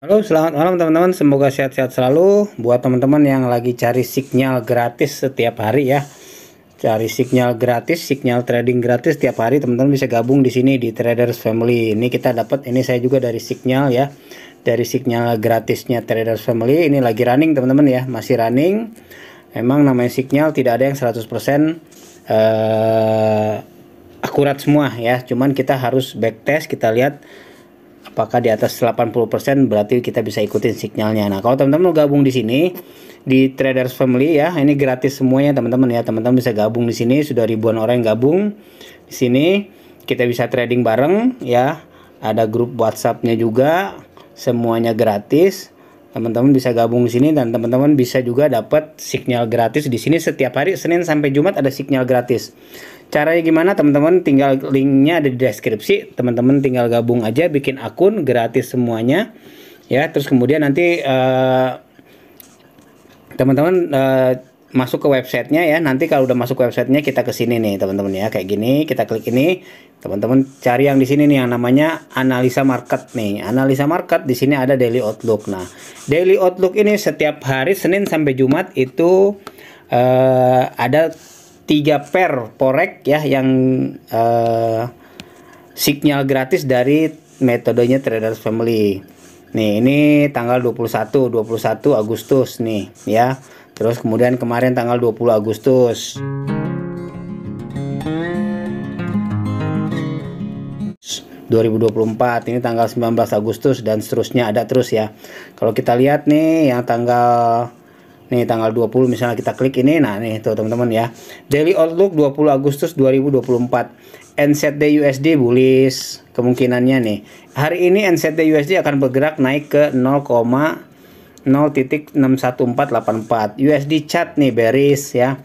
Halo, selamat malam teman-teman. Semoga sehat-sehat selalu buat teman-teman yang lagi cari sinyal gratis setiap hari ya. Cari sinyal gratis, sinyal trading gratis setiap hari teman-teman bisa gabung di sini di Traders Family. Ini kita dapat ini saya juga dari sinyal ya. Dari sinyal gratisnya Traders Family ini lagi running teman-teman ya, masih running. Emang namanya sinyal tidak ada yang 100% uh, eh, akurat semua ya. Cuman kita harus backtest, kita lihat apakah di atas 80% berarti kita bisa ikutin sinyalnya. Nah, kalau teman-teman mau gabung di sini di Traders Family ya, ini gratis semuanya teman-teman ya. Teman-teman bisa gabung di sini, sudah ribuan orang yang gabung di sini. Kita bisa trading bareng ya. Ada grup WhatsAppnya juga, semuanya gratis. Teman-teman bisa gabung di sini dan teman-teman bisa juga dapat sinyal gratis di sini setiap hari Senin sampai Jumat ada sinyal gratis. Caranya gimana teman-teman? Tinggal linknya ada di deskripsi. Teman-teman tinggal gabung aja, bikin akun gratis semuanya. Ya, terus kemudian nanti teman eh, teman-teman uh, masuk ke websitenya ya. Nanti kalau udah masuk ke websitenya kita ke sini nih teman-teman ya. Kayak gini, kita klik ini. Teman-teman cari yang di sini nih yang namanya analisa market nih. Analisa market di sini ada daily outlook. Nah, daily outlook ini setiap hari Senin sampai Jumat itu uh, ada tiga pair porek ya yang uh, signal gratis dari metodenya Traders Family. Nih, ini tanggal 21 21 Agustus nih ya. Terus kemudian kemarin tanggal 20 Agustus. ...2024, ini tanggal 19 Agustus dan seterusnya ada terus ya. Kalau kita lihat nih yang tanggal nih tanggal 20 misalnya kita klik ini nah nih tuh teman-teman ya daily outlook 20 Agustus 2024 NZD USD bullish kemungkinannya nih hari ini NZD USD akan bergerak naik ke 0,0.61484 USD chart nih beris ya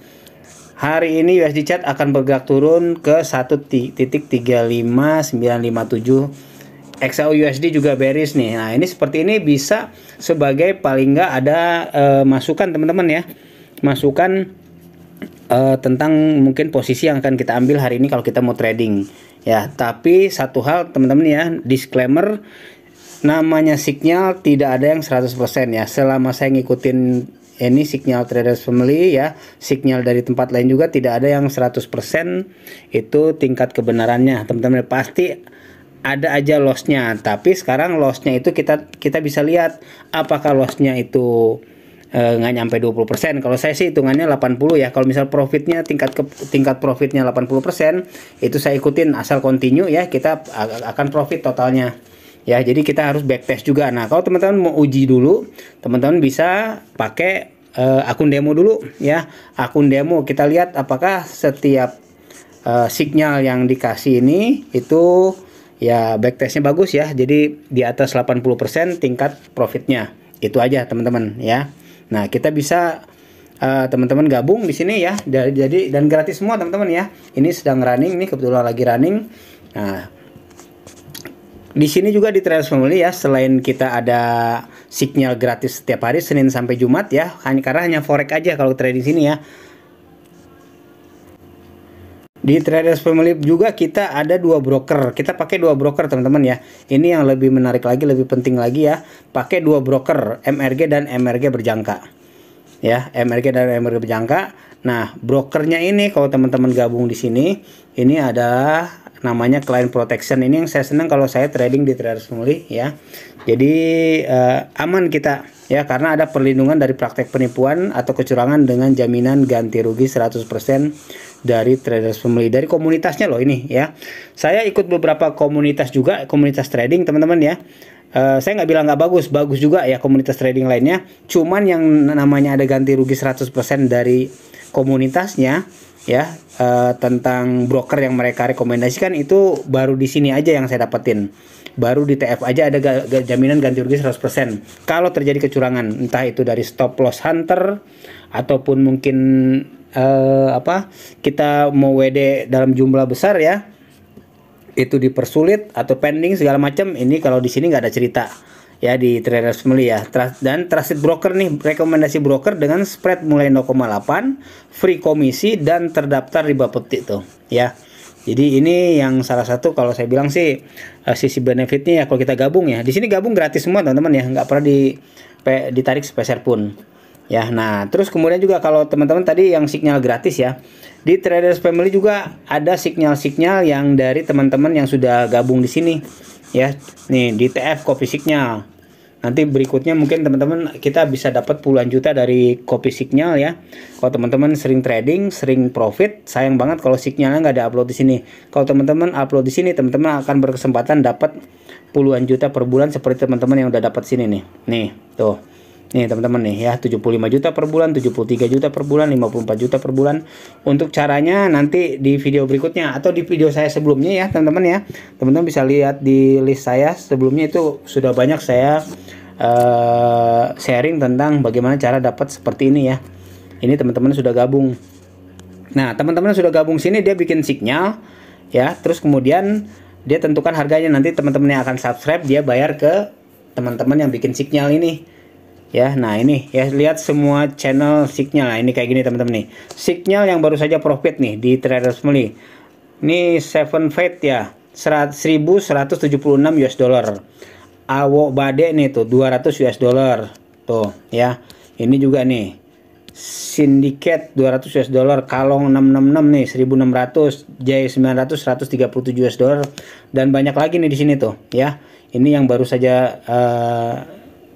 Hari ini USD chart akan bergerak turun ke 1.35957 XAU USD juga bearish nih. Nah, ini seperti ini bisa sebagai paling nggak ada uh, masukan teman-teman ya. Masukan uh, tentang mungkin posisi yang akan kita ambil hari ini kalau kita mau trading. Ya, tapi satu hal teman-teman ya, disclaimer namanya signal tidak ada yang 100% ya. Selama saya ngikutin ini signal traders family ya, signal dari tempat lain juga tidak ada yang 100% itu tingkat kebenarannya. Teman-teman pasti ada aja lossnya tapi sekarang lossnya itu kita kita bisa lihat apakah lossnya itu eh, nggak e, nyampe 20% kalau saya sih hitungannya 80 ya kalau misal profitnya tingkat ke, tingkat profitnya 80% itu saya ikutin asal continue ya kita akan profit totalnya ya jadi kita harus backtest juga nah kalau teman-teman mau uji dulu teman-teman bisa pakai e, akun demo dulu ya akun demo kita lihat apakah setiap uh, signal yang dikasih ini itu ya backtestnya bagus ya jadi di atas 80% tingkat profitnya itu aja teman-teman ya nah kita bisa eh, teman-teman uh, gabung di sini ya jadi dan gratis semua teman-teman ya ini sedang running ini kebetulan lagi running nah di sini juga di Trails Family ya selain kita ada signal gratis setiap hari Senin sampai Jumat ya hanya karena hanya forex aja kalau trading sini ya di Traders Family juga kita ada dua broker. Kita pakai dua broker teman-teman ya. Ini yang lebih menarik lagi, lebih penting lagi ya. Pakai dua broker, MRG dan MRG berjangka. Ya, MRG dan MRG berjangka. Nah, brokernya ini kalau teman-teman gabung di sini, ini ada namanya client protection ini yang saya senang kalau saya trading di traders pemulih ya jadi uh, aman kita ya karena ada perlindungan dari praktek penipuan atau kecurangan dengan jaminan ganti rugi 100% dari traders pemulih dari komunitasnya loh ini ya saya ikut beberapa komunitas juga komunitas trading teman-teman ya Uh, saya nggak bilang nggak bagus, bagus juga ya komunitas trading lainnya. Cuman yang namanya ada ganti rugi 100% dari komunitasnya ya uh, tentang broker yang mereka rekomendasikan itu baru di sini aja yang saya dapetin baru di TF aja ada jaminan ganti rugi 100% kalau terjadi kecurangan entah itu dari stop loss hunter ataupun mungkin uh, apa kita mau WD dalam jumlah besar ya itu dipersulit atau pending segala macam ini kalau di sini nggak ada cerita ya di traders family ya dan trusted broker nih rekomendasi broker dengan spread mulai 0,8 free komisi dan terdaftar di Bapetik tuh ya jadi ini yang salah satu kalau saya bilang sih uh, sisi benefitnya ya kalau kita gabung ya di sini gabung gratis semua teman-teman ya nggak pernah di pe, ditarik sepeser pun ya nah terus kemudian juga kalau teman-teman tadi yang signal gratis ya di traders family juga ada signal-signal yang dari teman-teman yang sudah gabung di sini ya nih di TF kopi signal nanti berikutnya mungkin teman-teman kita bisa dapat puluhan juta dari copy signal ya kalau teman-teman sering trading sering profit sayang banget kalau signalnya nggak ada upload di sini kalau teman-teman upload di sini teman-teman akan berkesempatan dapat puluhan juta per bulan seperti teman-teman yang udah dapat sini nih nih tuh Nih teman-teman nih ya 75 juta per bulan, 73 juta per bulan, 54 juta per bulan. Untuk caranya nanti di video berikutnya atau di video saya sebelumnya ya teman-teman ya. Teman-teman bisa lihat di list saya sebelumnya itu sudah banyak saya uh, sharing tentang bagaimana cara dapat seperti ini ya. Ini teman-teman sudah gabung. Nah, teman-teman sudah gabung sini dia bikin signal ya, terus kemudian dia tentukan harganya nanti teman-teman yang akan subscribe dia bayar ke teman-teman yang bikin signal ini. Ya, nah ini ya lihat semua channel signal. Nah, ini kayak gini teman-teman nih. Signal yang baru saja profit nih di Traders Meli. Ini Seven Fate ya. 1176 US dollar awok badek nih tuh 200 US dollar tuh ya ini juga nih sindiket 200 US dollar kalong 666 nih 1600 J 900 137 US dollar dan banyak lagi nih di sini tuh ya ini yang baru saja uh,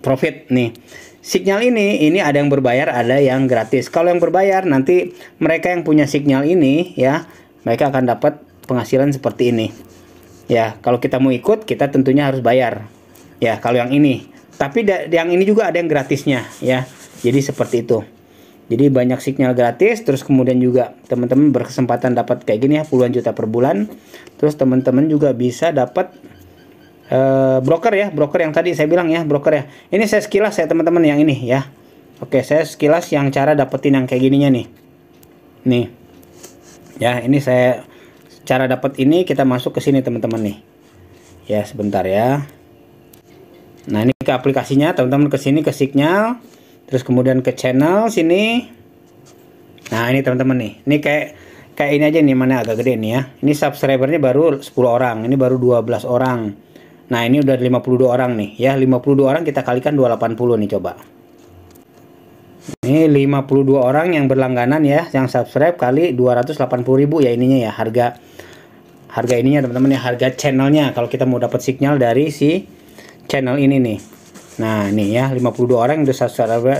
profit nih signal ini ini ada yang berbayar ada yang gratis kalau yang berbayar nanti mereka yang punya signal ini ya mereka akan dapat penghasilan seperti ini ya kalau kita mau ikut kita tentunya harus bayar ya kalau yang ini tapi yang ini juga ada yang gratisnya ya jadi seperti itu jadi banyak signal gratis terus kemudian juga teman-teman berkesempatan dapat kayak gini ya puluhan juta per bulan terus teman-teman juga bisa dapat uh, broker ya broker yang tadi saya bilang ya broker ya ini saya sekilas ya teman-teman yang ini ya oke saya sekilas yang cara dapetin yang kayak gininya nih nih ya ini saya cara dapet ini kita masuk ke sini teman-teman nih ya sebentar ya nah ini ke aplikasinya teman-teman ke sini ke signal terus kemudian ke channel sini nah ini teman-teman nih ini kayak kayak ini aja nih mana agak gede nih ya ini subscribernya baru 10 orang ini baru 12 orang nah ini udah 52 orang nih ya 52 orang kita kalikan 280 nih coba ini 52 orang yang berlangganan ya yang subscribe kali ribu ya ininya ya harga harga ininya teman-teman ya harga channelnya kalau kita mau dapat signal dari si channel ini nih Nah, ini ya, 52 orang udah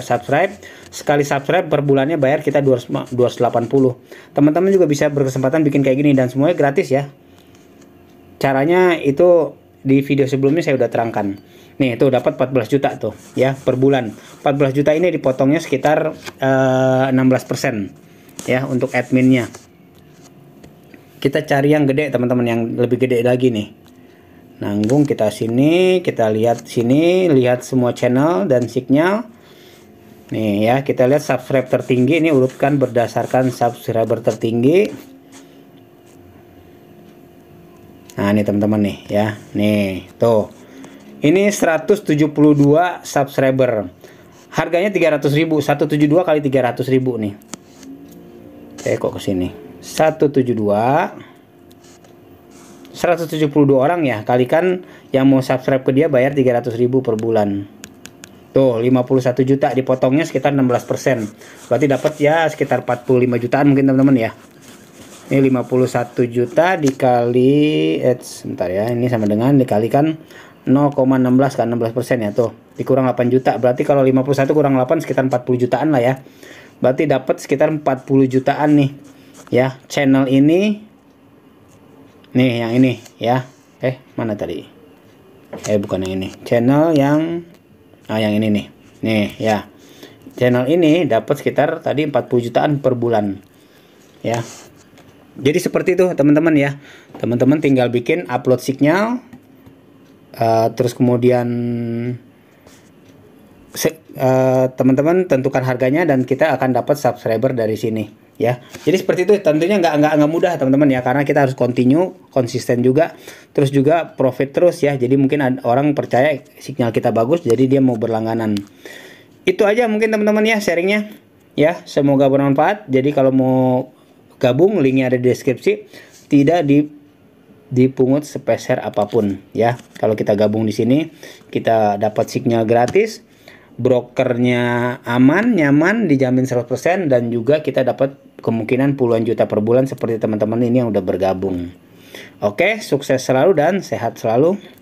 subscribe, Sekali subscribe per bulannya bayar kita 280. Teman-teman juga bisa berkesempatan bikin kayak gini dan semuanya gratis ya. Caranya itu di video sebelumnya saya udah terangkan. Nih, itu dapat 14 juta tuh ya per bulan. 14 juta ini dipotongnya sekitar eh, 16% ya untuk adminnya. Kita cari yang gede teman-teman yang lebih gede lagi nih nanggung kita sini kita lihat sini lihat semua channel dan signal nih ya kita lihat subscribe tertinggi ini urutkan berdasarkan subscriber tertinggi nah ini teman-teman nih ya nih tuh ini 172 subscriber harganya 300.000 172 kali 300.000 nih eh kok kesini 172 172 orang ya kalikan yang mau subscribe ke dia bayar 300 ribu per bulan tuh 51 juta dipotongnya sekitar 16% berarti dapat ya sekitar 45 jutaan mungkin teman-teman ya ini 51 juta dikali eh sebentar ya ini sama dengan dikalikan 0,16 kan 16 ya tuh dikurang 8 juta berarti kalau 51 kurang 8 sekitar 40 jutaan lah ya berarti dapat sekitar 40 jutaan nih ya channel ini nih yang ini ya eh mana tadi eh bukan yang ini channel yang ah yang ini nih nih ya channel ini dapat sekitar tadi 40 jutaan per bulan ya jadi seperti itu teman-teman ya teman-teman tinggal bikin upload signal uh, terus kemudian Eh, teman-teman tentukan harganya dan kita akan dapat subscriber dari sini ya jadi seperti itu tentunya nggak nggak nggak mudah teman-teman ya karena kita harus continue konsisten juga terus juga profit terus ya jadi mungkin ada, orang percaya sinyal kita bagus jadi dia mau berlangganan itu aja mungkin teman-teman ya sharingnya ya semoga bermanfaat jadi kalau mau gabung linknya ada di deskripsi tidak di dipungut sepeser apapun ya kalau kita gabung di sini kita dapat sinyal gratis brokernya aman, nyaman, dijamin 100% dan juga kita dapat kemungkinan puluhan juta per bulan seperti teman-teman ini yang udah bergabung. Oke, sukses selalu dan sehat selalu.